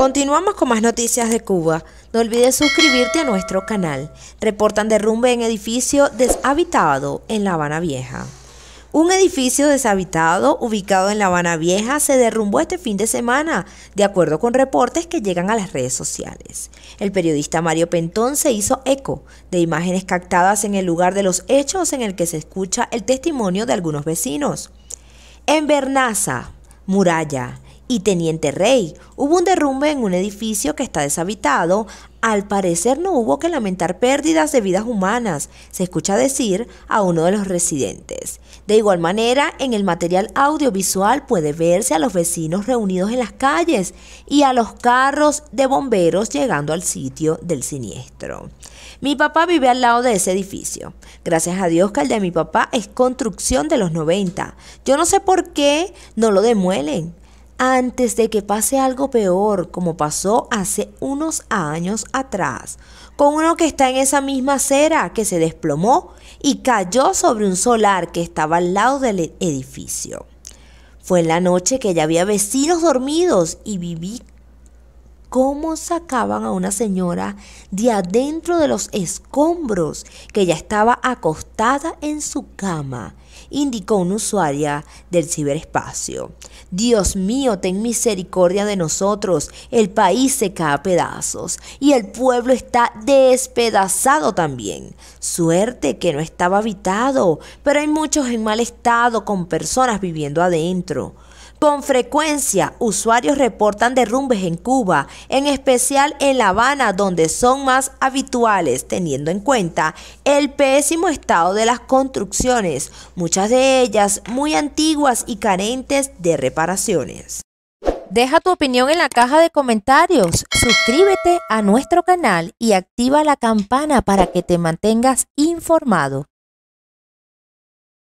Continuamos con más noticias de Cuba. No olvides suscribirte a nuestro canal. Reportan derrumbe en edificio deshabitado en La Habana Vieja. Un edificio deshabitado ubicado en La Habana Vieja se derrumbó este fin de semana, de acuerdo con reportes que llegan a las redes sociales. El periodista Mario Pentón se hizo eco de imágenes captadas en el lugar de los hechos en el que se escucha el testimonio de algunos vecinos. En Bernaza, Muralla, y Teniente Rey. Hubo un derrumbe en un edificio que está deshabitado. Al parecer no hubo que lamentar pérdidas de vidas humanas, se escucha decir a uno de los residentes. De igual manera, en el material audiovisual puede verse a los vecinos reunidos en las calles y a los carros de bomberos llegando al sitio del siniestro. Mi papá vive al lado de ese edificio. Gracias a Dios que el de mi papá es construcción de los 90. Yo no sé por qué no lo demuelen antes de que pase algo peor, como pasó hace unos años atrás, con uno que está en esa misma acera que se desplomó y cayó sobre un solar que estaba al lado del edificio. Fue en la noche que ya había vecinos dormidos y viví cómo sacaban a una señora de adentro de los escombros que ya estaba acostada en su cama, indicó una usuaria del ciberespacio. Dios mío, ten misericordia de nosotros. El país se cae a pedazos y el pueblo está despedazado también. Suerte que no estaba habitado, pero hay muchos en mal estado con personas viviendo adentro. Con frecuencia, usuarios reportan derrumbes en Cuba, en especial en La Habana, donde son más habituales, teniendo en cuenta el pésimo estado de las construcciones, muchas de ellas muy antiguas y carentes de reparaciones. Deja tu opinión en la caja de comentarios, suscríbete a nuestro canal y activa la campana para que te mantengas informado.